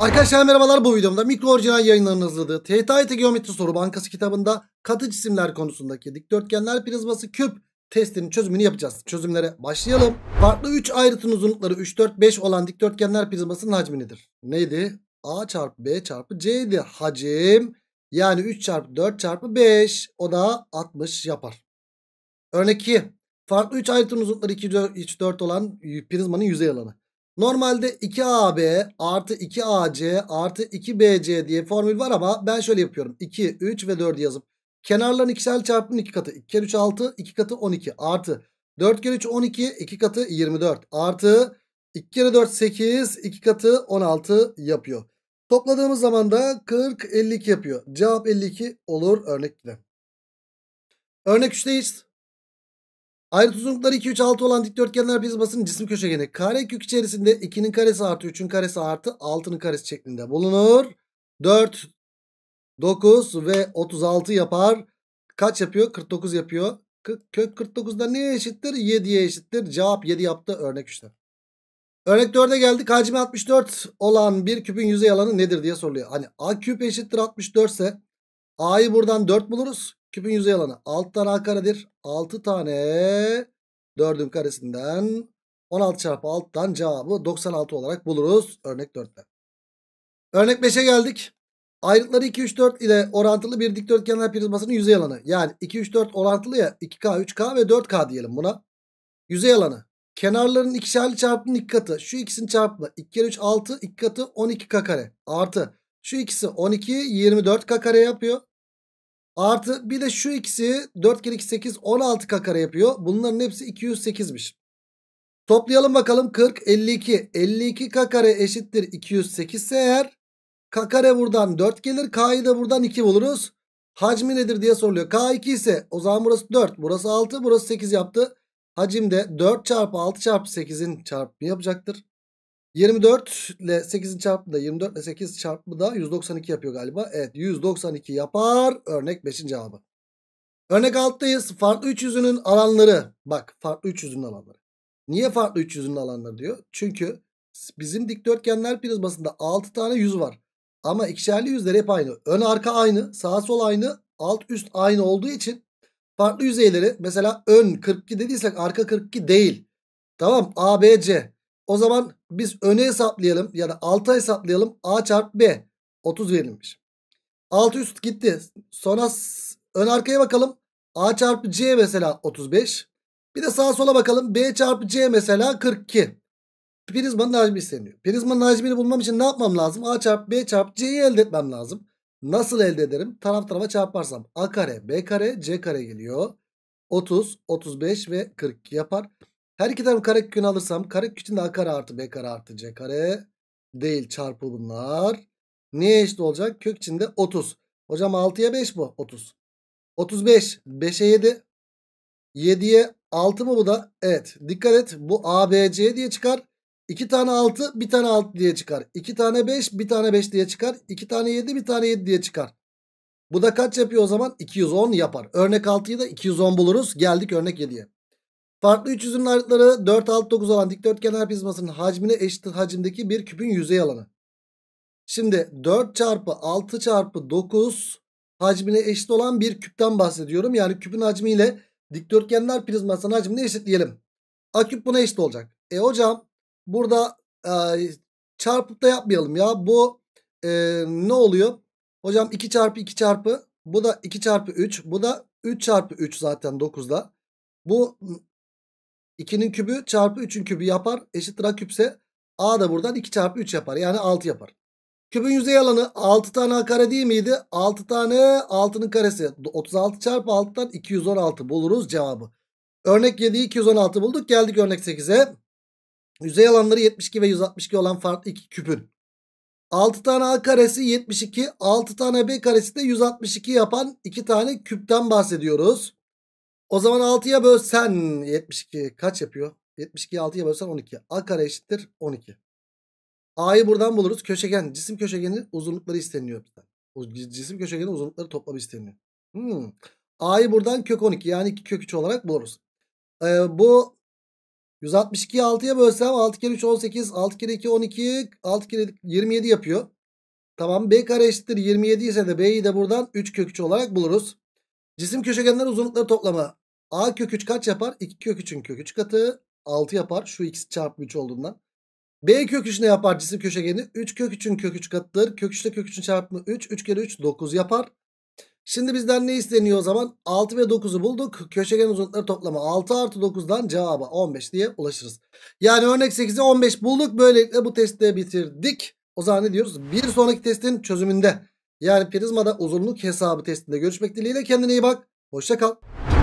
Arkadaşlar merhabalar bu videomda mikro orijinal yayınlarını hızladığı TYT Geometri Soru Bankası kitabında katı cisimler konusundaki dikdörtgenler prizması küp testinin çözümünü yapacağız. Çözümlere başlayalım. Farklı 3 ayrıtın uzunlukları 3, 4, 5 olan dikdörtgenler prizmasının hacminidir. Neydi? A çarpı B çarpı C'ydi hacim. Yani 3 çarpı 4 çarpı 5 o da 60 yapar. Örnek 2. Farklı 3 ayrıtın uzunlukları 2, 4 olan prizmanın yüzey alanı. Normalde 2AB artı 2AC artı 2BC diye formül var ama ben şöyle yapıyorum. 2, 3 ve 4 yazıp kenarların ikişer çarpımın 2 katı. 2 kere 3 6, 2 katı 12 artı 4 kere 3 12, 2 katı 24 artı 2 kere 4 8, 2 katı 16 yapıyor. Topladığımız zaman da 40, 52 yapıyor. Cevap 52 olur örnek 2'de. Örnek 3'teyiz. Ayrıt uzunlukları 2, 3, 6 olan dikdörtgenler bir basının cisim köşegeni. Kare kök içerisinde 2'nin karesi artı 3'ün karesi artı 6'nın karesi şeklinde bulunur. 4, 9 ve 36 yapar. Kaç yapıyor? 49 yapıyor. Kök 49'da neye eşittir? 7'ye eşittir. Cevap 7 yaptı. Örnek 3'te. Örnek 4'e geldik. Hacmi 64 olan bir küpün yüzey alanı nedir diye soruluyor. Hani A küp eşittir 64 ise A'yı buradan 4 buluruz. Küpün yüzey alanı 6 tane A karedir. 6 tane 4'ün karesinden 16 çarpı 6'dan cevabı 96 olarak buluruz. Örnek 4'te. Örnek 5'e geldik. Ayrıtları 2, 3, 4 ile orantılı bir dikdörtgenler prizmasının yüzey alanı. Yani 2, 3, 4 orantılı ya 2K, 3K ve 4K diyelim buna. Yüzey alanı. Kenarların ikişerli çarpımının iki katı. Şu ikisinin çarpımı. 2 kere 3, 6. 2 katı 12K kare. Artı. Şu ikisi 12, 24K kare yapıyor. Artı bir de şu ikisi 4 kere 2 8 16k kare yapıyor. Bunların hepsi 208'miş. Toplayalım bakalım 40 52. 52k kare eşittir 208 ise eğer kare buradan 4 gelir. K'yı da buradan 2 buluruz. Hacmi nedir diye soruluyor. K2 ise o zaman burası 4 burası 6 burası 8 yaptı. Hacim de 4 çarpı 6 çarpı 8'in çarpımı yapacaktır. 24 ile 8'in çarpımı da 24 ile 8 çarpımı da 192 yapıyor galiba. Evet 192 yapar. Örnek 5'in cevabı. Örnek 6'dayız. Farklı 3 yüzünün alanları. Bak farklı 3 yüzünün alanları. Niye farklı 3 yüzünün alanları diyor? Çünkü bizim dikdörtgenler prizmasında 6 tane yüz var. Ama ikişerli yüzler hep aynı. Ön arka aynı. Sağ sol aynı. Alt üst aynı olduğu için farklı yüzeyleri mesela ön 42 dediysek arka 42 değil. Tamam ABC. O zaman biz öne hesaplayalım ya da alta hesaplayalım. A çarpı B 30 verilmiş. Alt üst gitti. Sonra ön arkaya bakalım. A çarpı C mesela 35. Bir de sağa sola bakalım. B çarpı C mesela 42. Prizmanın hacmi isteniyor. Prizmanın hacmini bulmam için ne yapmam lazım? A çarpı B çarpı C'yi elde etmem lazım. Nasıl elde ederim? Taraf tarafa çarparsam A kare, B kare, C kare geliyor. 30, 35 ve 42 yapar. Her iki kare kökünü alırsam kare kökünde a kare artı b kare artı c kare değil çarpı bunlar. Niye eşit olacak? Kök içinde 30. Hocam 6'ya 5 bu 30. 35 5'e 7 7'ye 6 mı bu da? Evet. Dikkat et. Bu a b c diye çıkar. 2 tane 6, 1 tane 6 diye çıkar. 2 tane 5, 1 tane 5 diye çıkar. 2 tane 7, 1 tane 7 diye çıkar. Bu da kaç yapıyor o zaman? 210 yapar. Örnek 6'yı da 210 buluruz. Geldik örnek 7'ye. Farklı üç yüzünün ayrıtları 4 6 9 olan dikdörtgenler prizmasının hacmine eşit hacimdeki bir küpün yüzey alanı. Şimdi 4 çarpı 6 çarpı 9 hacmine eşit olan bir küpten bahsediyorum. Yani küpün hacmiyle dikdörtgenler prizmasının hacmini eşitleyelim. A küp buna eşit olacak. E hocam burada e, çarpıp da yapmayalım ya. Bu e, ne oluyor? Hocam 2 çarpı 2 çarpı bu da 2 çarpı 3 bu da 3 çarpı 3 zaten 9'da. Bu 2'nin kübü çarpı 3'ün kübü yapar. Eşittir a küpse a da buradan 2 çarpı 3 yapar. Yani 6 yapar. Kübün yüzey alanı 6 tane a kare değil miydi? 6 tane 6'nın karesi. 36 çarpı 6'dan 216 buluruz cevabı. Örnek 7'yi 216 bulduk. Geldik örnek 8'e. Yüzey alanları 72 ve 162 olan farklı iki küpün. 6 tane A karesi 72, 6 tane B karesi de 162 yapan 2 tane küpten bahsediyoruz. O zaman 6'ya bölsen 72 kaç yapıyor? 72'yi 6'ya bölsen 12. A kare eşittir 12. A'yı buradan buluruz. Köşegen, cisim köşegeninin uzunlukları isteniyor cisim köşegenin uzunlukları toplam isteniyor. Hmm. A'yı buradan kök 12 yani 2 kök 3 olarak buluruz. Ee, bu 162'yi 6'ya bölsem 6 kere 3 18, 6 kere 2 12, 6 kere 27 yapıyor. Tamam B kare eşittir 27 ise de B'yi de buradan 3 kök 3 olarak buluruz. Cisim köşegenler uzunlukları toplama A kök 3 kaç yapar? 2 kök 3'ün kök 3 katı 6 yapar. Şu x çarpı 3 olduğundan. B kök 3 ne yapar cisim köşegeni? 3 kök 3'ün kök 3 katıdır. Kök 3 ile kök 3'ün çarpımı 3. 3 kere 3 9 yapar. Şimdi bizden ne isteniyor o zaman? 6 ve 9'u bulduk. Köşegen uzunlukları toplama 6 artı 9'dan cevaba 15 diye ulaşırız. Yani örnek 8'e 15 bulduk. Böylelikle bu testi bitirdik. O zaman ne diyoruz? Bir sonraki testin çözümünde yani prizmada uzunluk hesabı testinde görüşmek dileğiyle kendine iyi bak. Hoşça kal.